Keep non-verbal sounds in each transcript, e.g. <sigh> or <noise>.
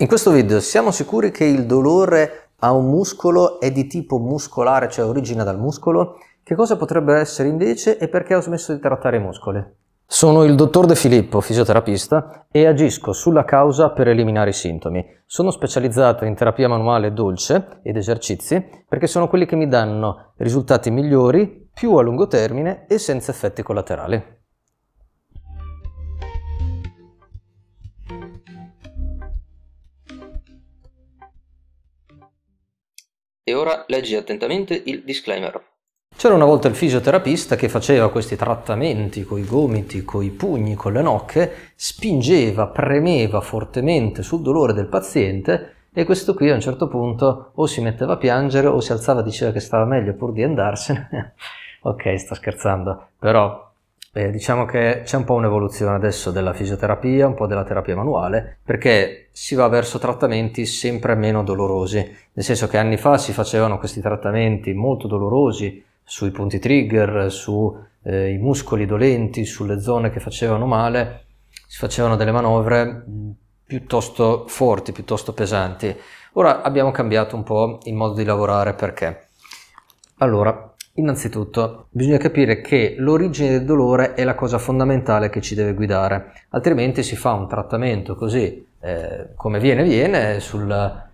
In questo video siamo sicuri che il dolore a un muscolo è di tipo muscolare, cioè origina dal muscolo? Che cosa potrebbe essere invece e perché ho smesso di trattare i muscoli? Sono il dottor De Filippo, fisioterapista, e agisco sulla causa per eliminare i sintomi. Sono specializzato in terapia manuale dolce ed esercizi perché sono quelli che mi danno risultati migliori, più a lungo termine e senza effetti collaterali. ora leggi attentamente il disclaimer. C'era una volta il fisioterapista che faceva questi trattamenti coi gomiti, coi pugni, con le nocche, spingeva, premeva fortemente sul dolore del paziente e questo qui a un certo punto o si metteva a piangere o si alzava e diceva che stava meglio pur di andarsene. <laughs> ok, sta scherzando, però eh, diciamo che c'è un po' un'evoluzione adesso della fisioterapia, un po' della terapia manuale, perché si va verso trattamenti sempre meno dolorosi, nel senso che anni fa si facevano questi trattamenti molto dolorosi sui punti trigger, sui eh, muscoli dolenti, sulle zone che facevano male, si facevano delle manovre mm, piuttosto forti, piuttosto pesanti. Ora abbiamo cambiato un po' il modo di lavorare perché? Allora, Innanzitutto bisogna capire che l'origine del dolore è la cosa fondamentale che ci deve guidare, altrimenti si fa un trattamento così eh, come viene viene sul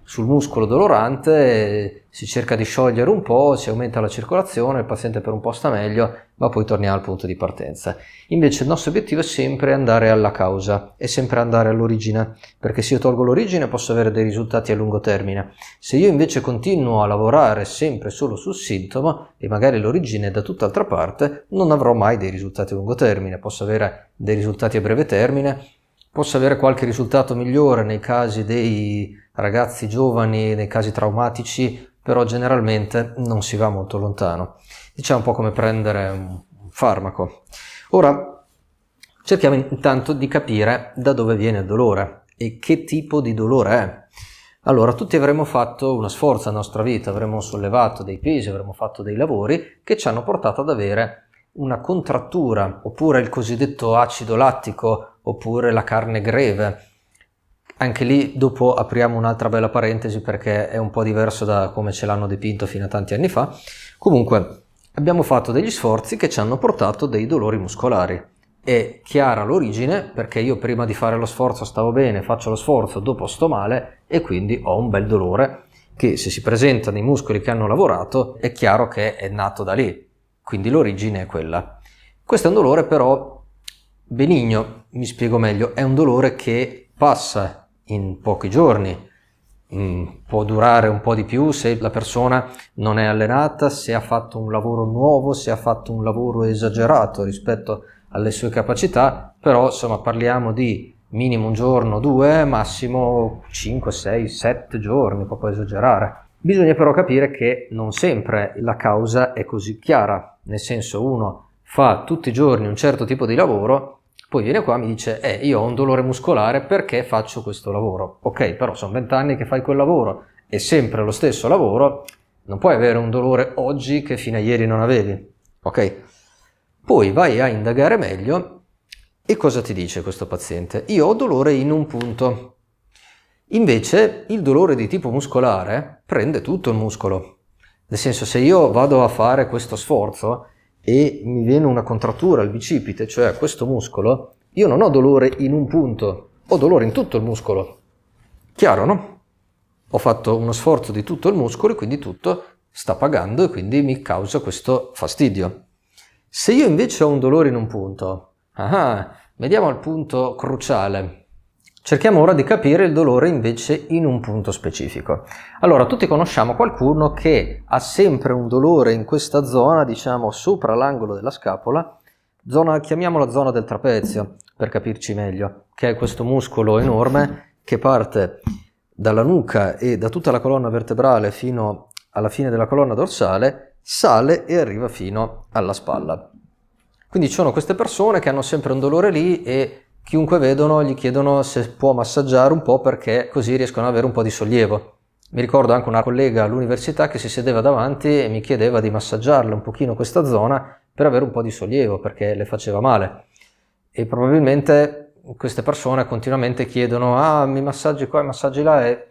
sul muscolo dolorante, si cerca di sciogliere un po', si aumenta la circolazione, il paziente per un po' sta meglio, ma poi torniamo al punto di partenza. Invece il nostro obiettivo è sempre andare alla causa, è sempre andare all'origine, perché se io tolgo l'origine posso avere dei risultati a lungo termine. Se io invece continuo a lavorare sempre solo sul sintomo e magari l'origine è da tutt'altra parte, non avrò mai dei risultati a lungo termine, posso avere dei risultati a breve termine, possa avere qualche risultato migliore nei casi dei ragazzi giovani, nei casi traumatici, però generalmente non si va molto lontano. Diciamo un po' come prendere un farmaco. Ora cerchiamo intanto di capire da dove viene il dolore e che tipo di dolore è. Allora, tutti avremmo fatto uno sforzo nella nostra vita, avremmo sollevato dei pesi, avremmo fatto dei lavori che ci hanno portato ad avere una contrattura, oppure il cosiddetto acido lattico, oppure la carne greve. Anche lì dopo apriamo un'altra bella parentesi perché è un po' diverso da come ce l'hanno dipinto fino a tanti anni fa. Comunque abbiamo fatto degli sforzi che ci hanno portato dei dolori muscolari. È chiara l'origine perché io prima di fare lo sforzo stavo bene, faccio lo sforzo, dopo sto male e quindi ho un bel dolore che se si presenta nei muscoli che hanno lavorato è chiaro che è nato da lì, quindi l'origine è quella. Questo è un dolore però benigno, mi spiego meglio, è un dolore che passa in pochi giorni, mm, può durare un po' di più se la persona non è allenata, se ha fatto un lavoro nuovo, se ha fatto un lavoro esagerato rispetto alle sue capacità, però insomma parliamo di minimo un giorno, due, massimo 5, 6, 7 giorni, proprio esagerare. Bisogna però capire che non sempre la causa è così chiara, nel senso uno fa tutti i giorni un certo tipo di lavoro poi viene qua e mi dice, eh, io ho un dolore muscolare perché faccio questo lavoro. Ok, però sono vent'anni che fai quel lavoro, è sempre lo stesso lavoro, non puoi avere un dolore oggi che fino a ieri non avevi. Ok? Poi vai a indagare meglio e cosa ti dice questo paziente? Io ho dolore in un punto. Invece il dolore di tipo muscolare prende tutto il muscolo. Nel senso, se io vado a fare questo sforzo, e mi viene una contrattura al bicipite, cioè a questo muscolo, io non ho dolore in un punto, ho dolore in tutto il muscolo. Chiaro, no? Ho fatto uno sforzo di tutto il muscolo e quindi tutto sta pagando e quindi mi causa questo fastidio. Se io invece ho un dolore in un punto, ah, ah vediamo il punto cruciale, Cerchiamo ora di capire il dolore invece in un punto specifico. Allora, tutti conosciamo qualcuno che ha sempre un dolore in questa zona, diciamo sopra l'angolo della scapola, zona, chiamiamola zona del trapezio per capirci meglio, che è questo muscolo enorme che parte dalla nuca e da tutta la colonna vertebrale fino alla fine della colonna dorsale, sale e arriva fino alla spalla. Quindi ci sono queste persone che hanno sempre un dolore lì e chiunque vedono gli chiedono se può massaggiare un po' perché così riescono ad avere un po' di sollievo. Mi ricordo anche una collega all'università che si sedeva davanti e mi chiedeva di massaggiarle un pochino questa zona per avere un po' di sollievo perché le faceva male. E probabilmente queste persone continuamente chiedono ah mi massaggi qua, mi massaggi là e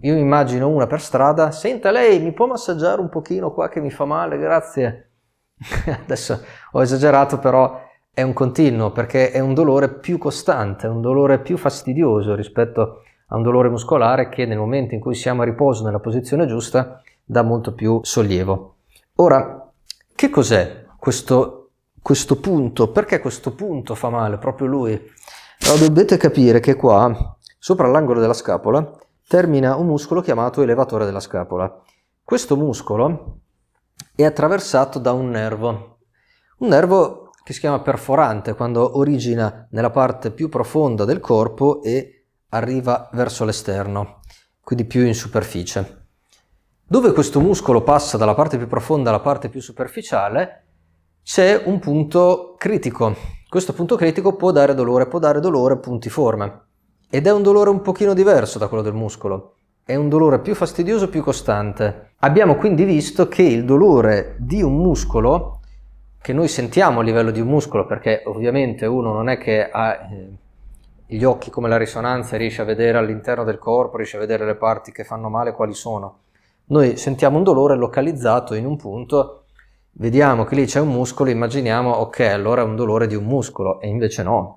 io immagino una per strada, senta lei mi può massaggiare un pochino qua che mi fa male, grazie. <laughs> Adesso ho esagerato però è un continuo perché è un dolore più costante, è un dolore più fastidioso rispetto a un dolore muscolare che nel momento in cui siamo a riposo nella posizione giusta dà molto più sollievo. Ora, che cos'è questo, questo punto? Perché questo punto fa male proprio lui? Allora, dovete capire che qua, sopra l'angolo della scapola, termina un muscolo chiamato elevatore della scapola. Questo muscolo è attraversato da un nervo, un nervo che si chiama perforante quando origina nella parte più profonda del corpo e arriva verso l'esterno, quindi più in superficie. Dove questo muscolo passa dalla parte più profonda alla parte più superficiale c'è un punto critico. Questo punto critico può dare dolore, può dare dolore puntiforme ed è un dolore un pochino diverso da quello del muscolo è un dolore più fastidioso, più costante. Abbiamo quindi visto che il dolore di un muscolo che noi sentiamo a livello di un muscolo, perché ovviamente uno non è che ha eh, gli occhi come la risonanza e riesce a vedere all'interno del corpo, riesce a vedere le parti che fanno male quali sono. Noi sentiamo un dolore localizzato in un punto, vediamo che lì c'è un muscolo, immaginiamo ok, allora è un dolore di un muscolo e invece no.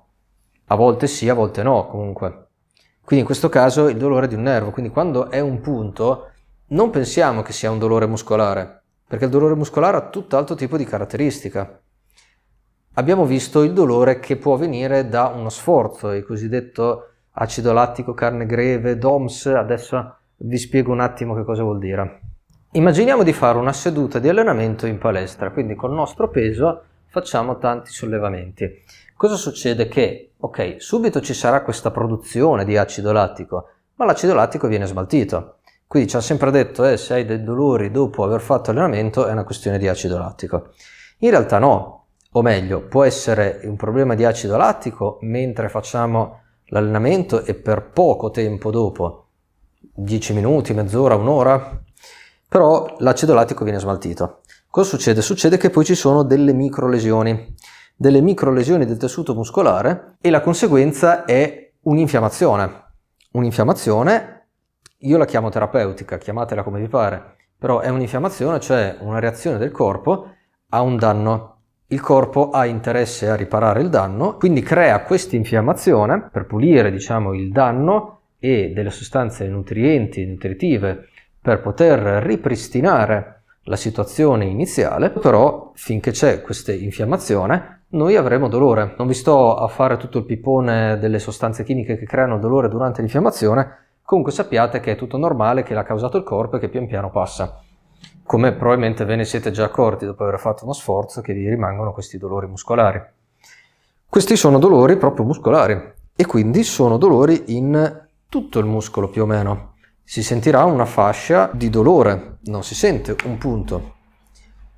A volte sì, a volte no, comunque. Quindi in questo caso il dolore di un nervo, quindi quando è un punto non pensiamo che sia un dolore muscolare, perché il dolore muscolare ha tutt'altro tipo di caratteristica. Abbiamo visto il dolore che può venire da uno sforzo, il cosiddetto acido lattico, carne greve, DOMS, adesso vi spiego un attimo che cosa vuol dire. Immaginiamo di fare una seduta di allenamento in palestra, quindi col nostro peso facciamo tanti sollevamenti. Cosa succede? Che, ok, subito ci sarà questa produzione di acido lattico, ma l'acido lattico viene smaltito. Quindi ci ha sempre detto, eh, se hai dei dolori dopo aver fatto allenamento è una questione di acido lattico. In realtà no, o meglio, può essere un problema di acido lattico mentre facciamo l'allenamento e per poco tempo dopo, 10 minuti, mezz'ora, un'ora, però l'acido lattico viene smaltito. Cosa succede? Succede che poi ci sono delle micro lesioni, delle micro lesioni del tessuto muscolare e la conseguenza è un'infiammazione. Un'infiammazione io la chiamo terapeutica, chiamatela come vi pare, però è un'infiammazione, cioè una reazione del corpo a un danno. Il corpo ha interesse a riparare il danno, quindi crea questa infiammazione per pulire diciamo, il danno e delle sostanze nutrienti, nutritive, per poter ripristinare la situazione iniziale, però finché c'è questa infiammazione noi avremo dolore. Non vi sto a fare tutto il pippone delle sostanze chimiche che creano dolore durante l'infiammazione, Comunque sappiate che è tutto normale, che l'ha causato il corpo e che pian piano passa. Come probabilmente ve ne siete già accorti dopo aver fatto uno sforzo che vi rimangono questi dolori muscolari. Questi sono dolori proprio muscolari e quindi sono dolori in tutto il muscolo più o meno. Si sentirà una fascia di dolore, non si sente un punto.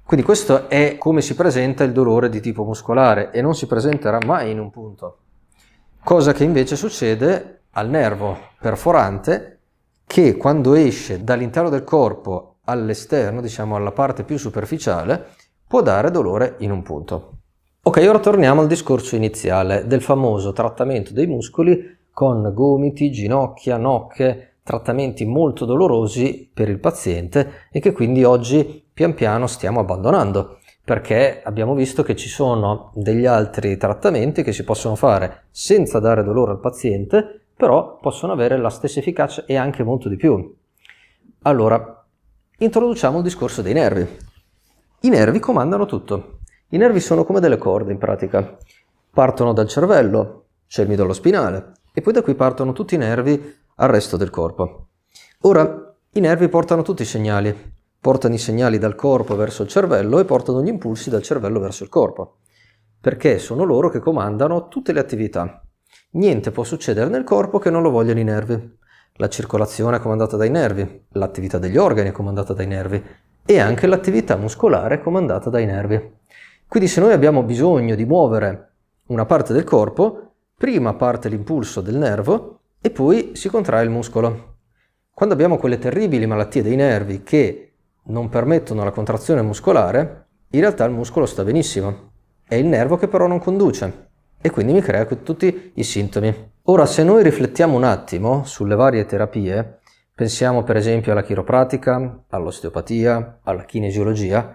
Quindi questo è come si presenta il dolore di tipo muscolare e non si presenterà mai in un punto. Cosa che invece succede al nervo perforante che quando esce dall'interno del corpo all'esterno, diciamo alla parte più superficiale, può dare dolore in un punto. Ok, ora torniamo al discorso iniziale del famoso trattamento dei muscoli con gomiti, ginocchia, nocche, trattamenti molto dolorosi per il paziente e che quindi oggi pian piano stiamo abbandonando perché abbiamo visto che ci sono degli altri trattamenti che si possono fare senza dare dolore al paziente però possono avere la stessa efficacia e anche molto di più. Allora, introduciamo il discorso dei nervi. I nervi comandano tutto. I nervi sono come delle corde in pratica. Partono dal cervello, c'è il midollo spinale, e poi da qui partono tutti i nervi al resto del corpo. Ora, i nervi portano tutti i segnali. Portano i segnali dal corpo verso il cervello e portano gli impulsi dal cervello verso il corpo, perché sono loro che comandano tutte le attività. Niente può succedere nel corpo che non lo vogliano i nervi. La circolazione è comandata dai nervi, l'attività degli organi è comandata dai nervi e anche l'attività muscolare è comandata dai nervi. Quindi se noi abbiamo bisogno di muovere una parte del corpo, prima parte l'impulso del nervo e poi si contrae il muscolo. Quando abbiamo quelle terribili malattie dei nervi che non permettono la contrazione muscolare, in realtà il muscolo sta benissimo, è il nervo che però non conduce e quindi mi crea tutti i sintomi. Ora, se noi riflettiamo un attimo sulle varie terapie, pensiamo per esempio alla chiropratica, all'osteopatia, alla kinesiologia,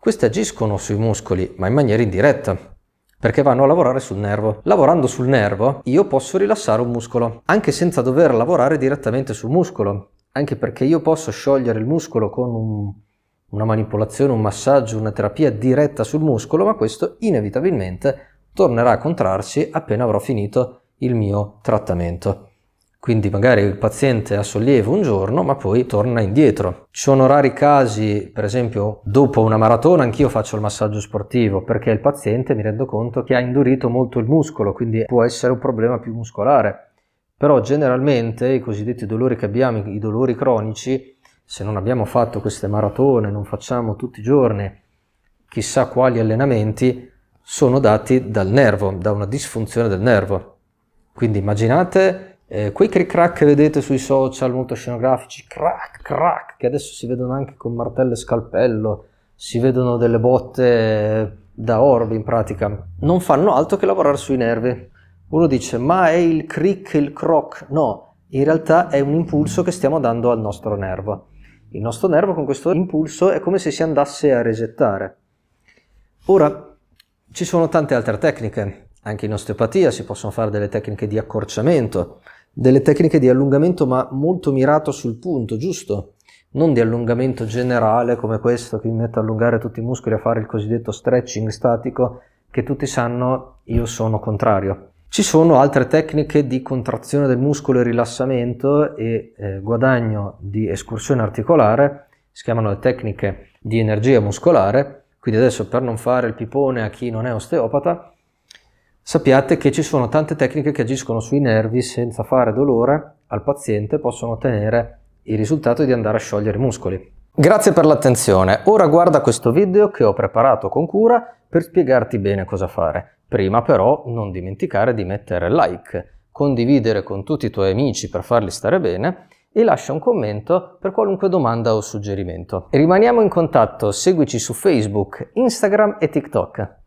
queste agiscono sui muscoli, ma in maniera indiretta perché vanno a lavorare sul nervo. Lavorando sul nervo io posso rilassare un muscolo, anche senza dover lavorare direttamente sul muscolo, anche perché io posso sciogliere il muscolo con un, una manipolazione, un massaggio, una terapia diretta sul muscolo, ma questo inevitabilmente tornerà a contrarsi appena avrò finito il mio trattamento. Quindi magari il paziente ha sollievo un giorno, ma poi torna indietro. Ci sono rari casi, per esempio, dopo una maratona anch'io faccio il massaggio sportivo, perché il paziente mi rendo conto che ha indurito molto il muscolo, quindi può essere un problema più muscolare. Però generalmente i cosiddetti dolori che abbiamo, i dolori cronici, se non abbiamo fatto queste maratone, non facciamo tutti i giorni chissà quali allenamenti, sono dati dal nervo, da una disfunzione del nervo. Quindi immaginate eh, quei cric crack che vedete sui social molto scenografici, crack, crack, che adesso si vedono anche con martello e scalpello, si vedono delle botte da orbi in pratica, non fanno altro che lavorare sui nervi. Uno dice ma è il cric, il croc, no, in realtà è un impulso che stiamo dando al nostro nervo. Il nostro nervo con questo impulso è come se si andasse a resettare. Ora, ci sono tante altre tecniche, anche in osteopatia si possono fare delle tecniche di accorciamento, delle tecniche di allungamento ma molto mirato sul punto, giusto? Non di allungamento generale come questo che mi metto a allungare tutti i muscoli a fare il cosiddetto stretching statico che tutti sanno io sono contrario. Ci sono altre tecniche di contrazione del muscolo e rilassamento e eh, guadagno di escursione articolare, si chiamano le tecniche di energia muscolare, quindi adesso per non fare il pipone a chi non è osteopata, sappiate che ci sono tante tecniche che agiscono sui nervi senza fare dolore al paziente, possono ottenere il risultato di andare a sciogliere i muscoli. Grazie per l'attenzione, ora guarda questo video che ho preparato con cura per spiegarti bene cosa fare. Prima però non dimenticare di mettere like, condividere con tutti i tuoi amici per farli stare bene e lascia un commento per qualunque domanda o suggerimento. E rimaniamo in contatto, seguici su Facebook, Instagram e TikTok.